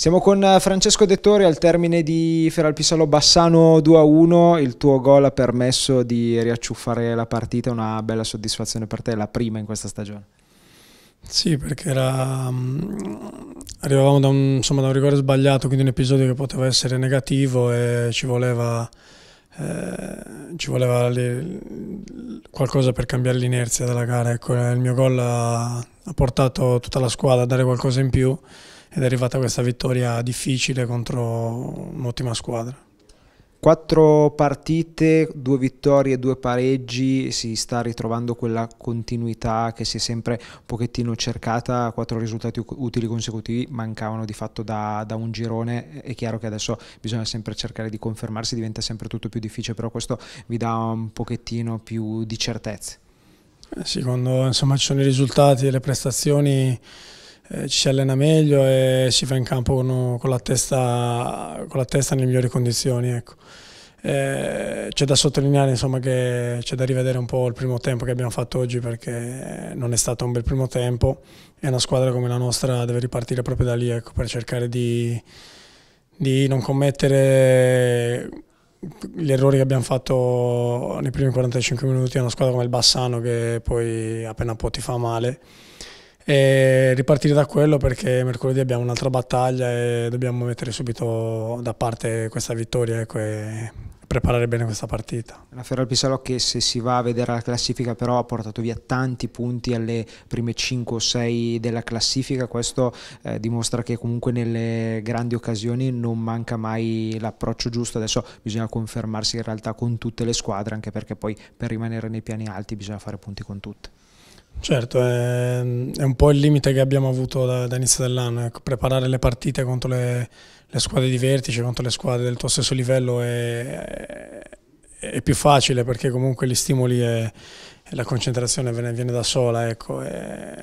Siamo con eh, Francesco Dettori al termine di Feralpisalo Bassano 2-1, il tuo gol ha permesso di riacciuffare la partita, una bella soddisfazione per te, la prima in questa stagione. Sì, perché era... Mm, arrivavamo da un, insomma, da un rigore sbagliato, quindi un episodio che poteva essere negativo e ci voleva, eh, ci voleva le... qualcosa per cambiare l'inerzia della gara. Ecco, il mio gol ha... ha portato tutta la squadra a dare qualcosa in più ed è arrivata questa vittoria difficile contro un'ottima squadra. Quattro partite, due vittorie, due pareggi, si sta ritrovando quella continuità che si è sempre un pochettino cercata, quattro risultati utili consecutivi mancavano di fatto da, da, un girone, è chiaro che adesso bisogna sempre cercare di confermarsi, diventa sempre tutto più difficile, però questo vi dà un pochettino più di certezze. Secondo, eh sì, insomma, ci sono i risultati e le prestazioni eh, ci si allena meglio e si va in campo con, con, la, testa, con la, testa, nelle migliori condizioni. Ecco. Eh, c'è da sottolineare insomma, che c'è da rivedere un po' il primo tempo che abbiamo fatto oggi perché non è stato un bel primo tempo e una squadra come la nostra deve ripartire proprio da lì ecco, per cercare di, di, non commettere gli errori che abbiamo fatto nei primi 45 minuti a una squadra come il Bassano che poi appena un po' ti fa male e ripartire da quello perché mercoledì abbiamo un'altra battaglia e dobbiamo mettere subito da parte questa vittoria ecco, e preparare bene questa partita. La Ferrari Pisalo che se si va a vedere la classifica però ha portato via tanti punti alle prime 5 o 6 della classifica, questo eh, dimostra che comunque nelle grandi occasioni non manca mai l'approccio giusto, adesso bisogna confermarsi in realtà con tutte le squadre anche perché poi per rimanere nei piani alti bisogna fare punti con tutte. Certo, è, è, un po' il limite che abbiamo avuto da, da inizio dell'anno, ecco, preparare le partite contro le, le, squadre di vertice, contro le squadre del tuo stesso livello è, è, è più facile perché comunque gli stimoli e la concentrazione viene da sola, ecco.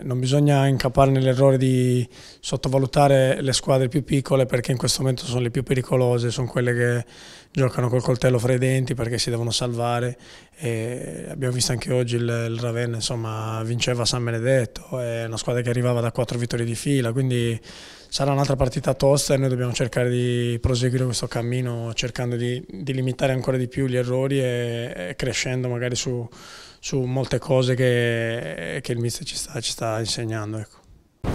non bisogna incappare nell'errore di sottovalutare le squadre più piccole perché in questo momento sono le più pericolose, sono quelle che giocano col coltello fra i denti perché si devono salvare. E abbiamo visto anche oggi il, il Ravenna, insomma, vinceva San Benedetto, è una squadra che arrivava da quattro vittorie di fila, quindi sarà un'altra partita tosta e noi dobbiamo cercare di proseguire questo cammino cercando di, di limitare ancora di più gli errori e, e crescendo magari su, su, molte cose che, che il mister ci sta, ci sta insegnando. Ecco.